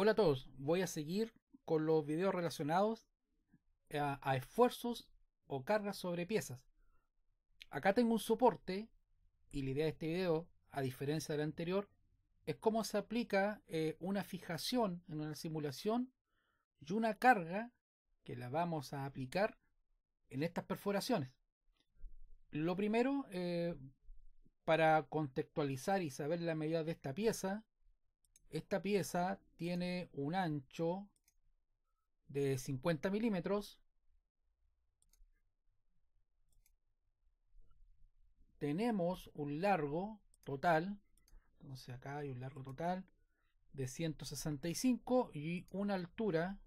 Hola a todos, voy a seguir con los videos relacionados a, esfuerzos o cargas sobre piezas. Acá tengo un soporte y la idea de este video, a diferencia del anterior, es cómo se aplica eh, una fijación en una simulación y una carga que la vamos a aplicar en estas perforaciones. Lo primero, eh, para contextualizar y saber la medida de esta pieza, esta pieza tiene un ancho de 50 milímetros. Tenemos un largo total, entonces acá hay un largo total de 165 y una altura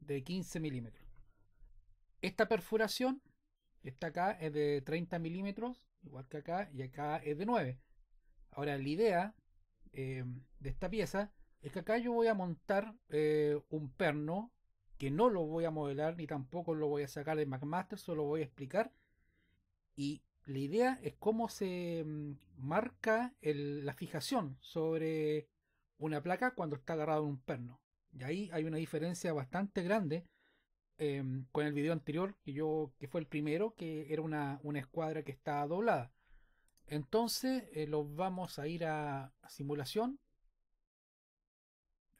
de 15 milímetros. Esta perforación, esta acá es de 30 milímetros, igual que acá, y acá es de 9. Ahora la idea eh, de esta pieza es que acá yo voy a montar eh, un perno que no lo voy a modelar ni tampoco lo voy a sacar de McMaster, solo voy a explicar. Y la idea es cómo se mm, marca la fijación sobre una placa cuando está agarrado en un perno. Y ahí hay una diferencia bastante grande em, con el video anterior que yo que fue el primero, que era una, una escuadra que estaba doblada. Entonces eh, vamos a ir a, simulación.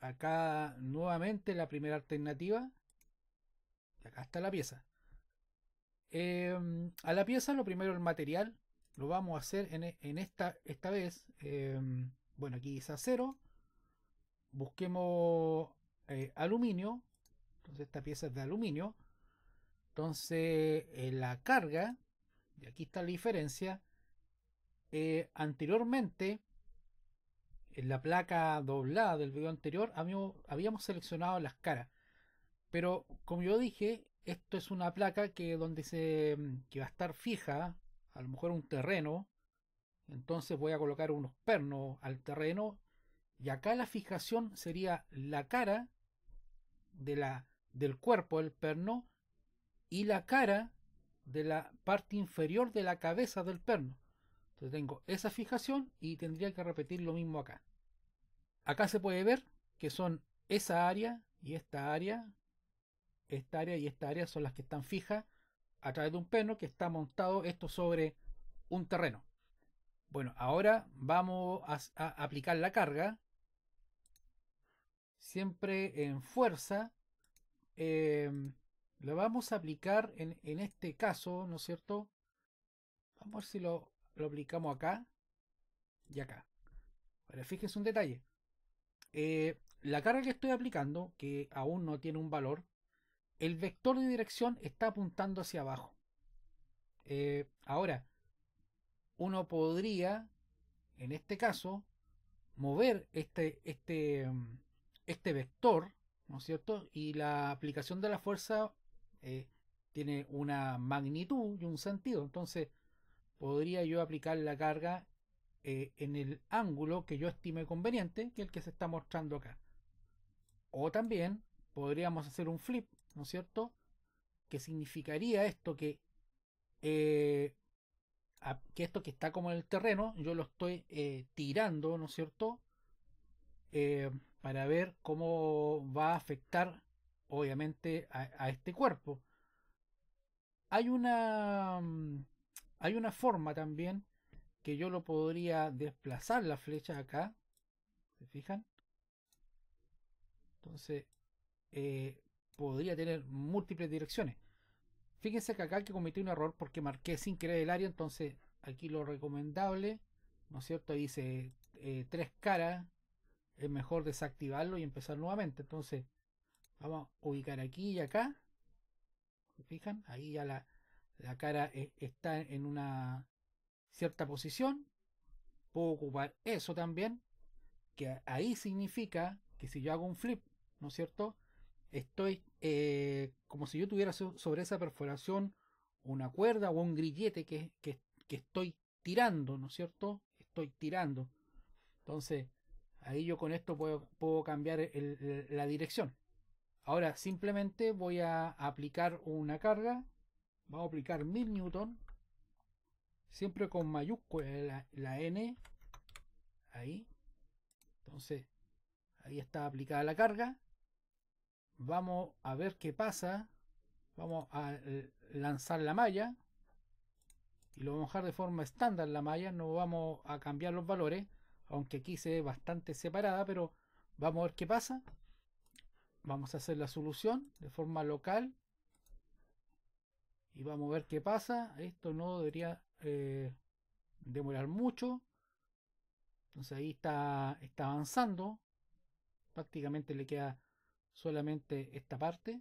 Acá nuevamente la primera alternativa. Y Acá está la pieza. Em, a la pieza lo primero el material. Lo vamos a hacer en, e, en esta, esta vez. Em, bueno, aquí dice acero. Busquemos eh, aluminio. Entonces esta pieza es de aluminio. Entonces eh, la carga. Y aquí está la diferencia eh, anteriormente, en la placa doblada del video anterior, habíamos, habíamos seleccionado las caras. Pero como yo dije, esto es una placa que donde se mm, va a estar fija, a lo mejor un terreno. Entonces voy a colocar unos pernos al terreno. Y acá la fijación sería la cara de la, del cuerpo del perno y la cara de la parte inferior de la cabeza del perno. Entonces tengo esa fijación y tendría que repetir lo mismo acá. Acá se puede ver que son esa área y esta área, esta área y esta área son las que están fijas a través de un peno que está montado esto sobre un terreno. Bueno, ahora vamos a, aplicar la carga. Siempre en fuerza. Em, lo vamos a aplicar en, en este caso, ¿no es cierto? Vamos a ver si lo lo aplicamos acá y acá. Ahora fíjense un detalle. Eh, la carga que estoy aplicando, que aún no tiene un valor, el vector de dirección está apuntando hacia abajo. Eh, ahora, uno podría, en este caso, mover este, este, este vector, ¿no es cierto? Y la aplicación de la fuerza eh, tiene una magnitud y un sentido. Entonces, podría yo aplicar la carga eh, en el ángulo que yo estime conveniente, que es el que se está mostrando acá. O también podríamos hacer un flip, ¿no es cierto? Que significaría esto que, eh, que esto que está como en el terreno, yo lo estoy eh, tirando, ¿no es cierto? para ver cómo va a afectar, obviamente, a este cuerpo. Hay una mm, hay una forma también que yo lo podría desplazar la flecha acá. ¿Se fijan? Entonces, eh, podría tener múltiples direcciones. Fíjense que acá que cometí un error porque marqué sin querer el área, entonces aquí lo recomendable, ¿no es cierto? Dice eh, tres caras, es mejor desactivarlo y empezar nuevamente. Entonces, vamos a ubicar aquí y acá. ¿Se fijan? Ahí ya la, la cara eh, está en una cierta posición, puedo ocupar eso también, que ahí significa que si yo hago un flip, ¿no es cierto? Estoy eh, como si yo tuviera sobre esa perforación una cuerda o un grillete que, estoy tirando, ¿no es cierto? Estoy tirando. Entonces, ahí yo con esto puedo, cambiar la dirección. Ahora simplemente voy a aplicar una carga vamos a aplicar 1000 newton siempre con mayúscula la, la n ahí entonces ahí está aplicada la carga vamos a ver qué pasa vamos a eh, lanzar la malla y lo vamos a dejar de forma estándar la malla no vamos a cambiar los valores aunque aquí se ve bastante separada pero vamos a ver qué pasa vamos a hacer la solución de forma local y vamos a ver qué pasa. Esto no debería eh, demorar mucho. Entonces ahí está, está avanzando. Prácticamente le queda solamente esta parte.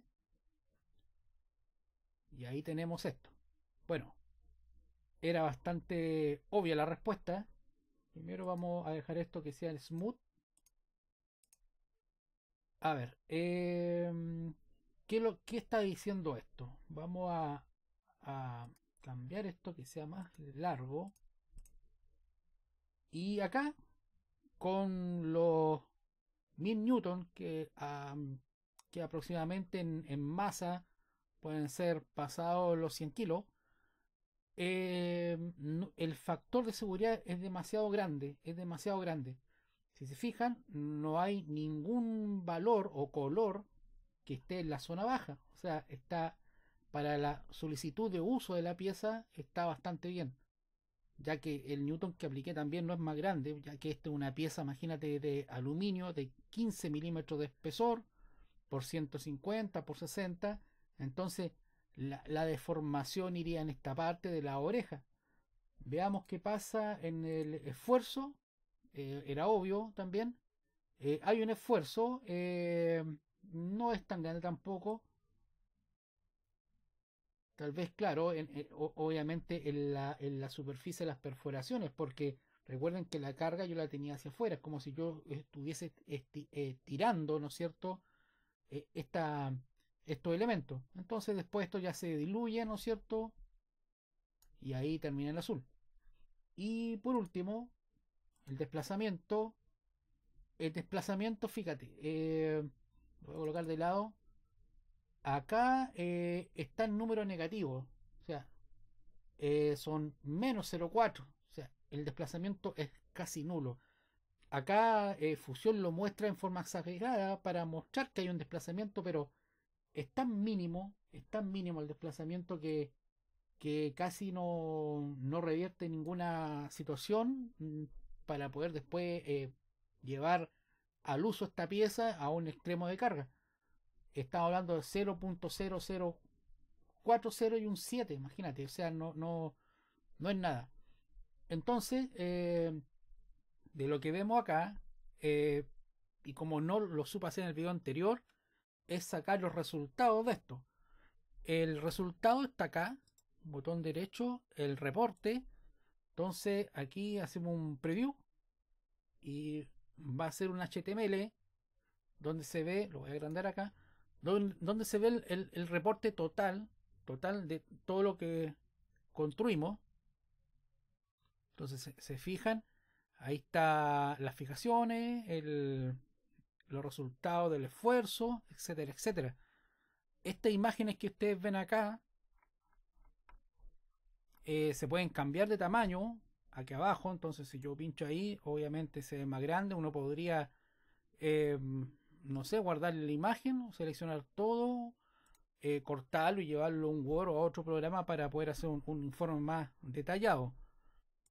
Y ahí tenemos esto. Bueno, era bastante obvia la respuesta. Primero vamos a dejar esto que sea el smooth. A ver, em, ¿qué, lo, ¿qué está diciendo esto? Vamos a, a cambiar esto que sea más largo. Y acá, con los 1000 newton que, que aproximadamente en, masa pueden ser pasados los 100 kilos, em, el factor de seguridad es demasiado grande, es demasiado grande. Si se fijan, no hay ningún valor o color que esté en la zona baja, o sea, está para la solicitud de uso de la pieza está bastante bien, ya que el Newton que apliqué también no es más grande, ya que esta es una pieza, imagínate, de aluminio de 15 milímetros de espesor por 150 por 60, entonces la, deformación iría en esta parte de la oreja. Veamos qué pasa en el esfuerzo, eh, era obvio también, eh, hay un esfuerzo, eh, no es tan grande tampoco, tal vez, claro, obviamente en la, superficie de las perforaciones, porque recuerden que la carga yo la tenía hacia afuera, es como si yo estuviese eh, tirando, ¿no es cierto?, eh, esta, estos elementos. Entonces después esto ya se diluye, ¿no es cierto? Y ahí termina el azul. Y por último, el desplazamiento. El desplazamiento, fíjate, eh, voy a colocar de lado Acá eh, está en número negativo, o sea, eh, son menos 0,4, o sea, el desplazamiento es casi nulo. Acá eh, Fusión lo muestra en forma exagerada para mostrar que hay un desplazamiento, pero es tan mínimo, es tan mínimo el desplazamiento que, que casi no, no revierte ninguna situación mm, para poder después llevar al uso esta pieza a un extremo de carga estamos hablando de 0.0040 y un 7, imagínate, o sea, no, no, no es nada. Entonces, eh, de lo que vemos acá, eh, y como no lo supe hacer en el video anterior, es sacar los resultados de esto. El resultado está acá, botón derecho, el reporte. Entonces aquí hacemos un preview y va a ser un HTML donde se ve, lo voy a agrandar acá, donde, se ve el, reporte total, total de todo lo que construimos. Entonces se, fijan, ahí está las fijaciones, el, los resultados del esfuerzo, etcétera, etcétera. Estas imágenes que ustedes ven acá eh, se pueden cambiar de tamaño aquí abajo. Entonces, si yo pincho ahí, obviamente se ve más grande. Uno podría eh, no sé, guardar la imagen, seleccionar todo, eh, cortarlo y llevarlo a un Word o a otro programa para poder hacer un, informe más detallado.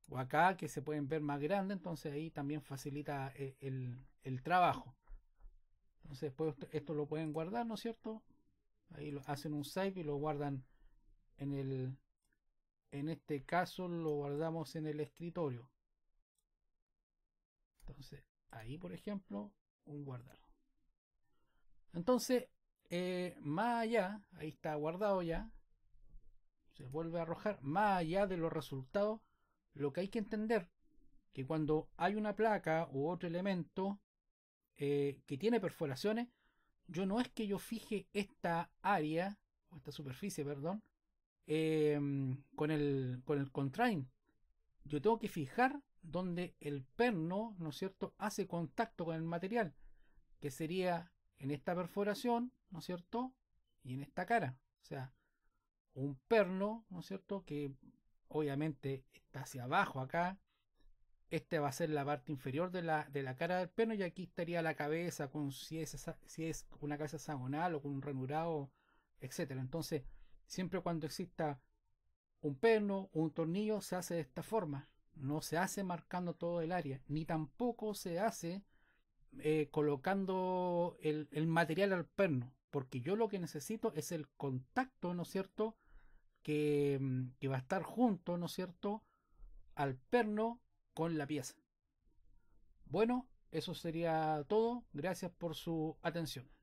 O acá que se pueden ver más grande, entonces ahí también facilita eh, el, trabajo. Entonces después esto lo pueden guardar, ¿no es cierto? Ahí lo, hacen un save y lo guardan en el... En este caso lo guardamos en el escritorio. Entonces ahí, por ejemplo, un guardar. Entonces, eh, más allá, ahí está guardado ya, se vuelve a arrojar, más allá de los resultados, lo que hay que entender, que cuando hay una placa u otro elemento eh, que tiene perforaciones, yo no es que yo fije esta área, o esta superficie, perdón, em, con, el, con el contrain. Yo tengo que fijar donde el perno, ¿no es cierto?, hace contacto con el material, que sería en esta perforación, ¿no es cierto? Y en esta cara. O sea, un perno, ¿no es cierto? Que obviamente está hacia abajo acá. Este va a ser la parte inferior de la, de la cara del perno y aquí estaría la cabeza con si es, si es una cabeza hexagonal o con un ranurado, etc. Entonces, siempre cuando exista un perno o un tornillo se hace de esta forma. No se hace marcando todo el área, ni tampoco se hace eh, colocando el, el, material al perno, porque yo lo que necesito es el contacto, ¿no es cierto? Que, mm, que va a estar junto, ¿no es cierto? Al perno con la pieza. Bueno, eso sería todo. Gracias por su atención.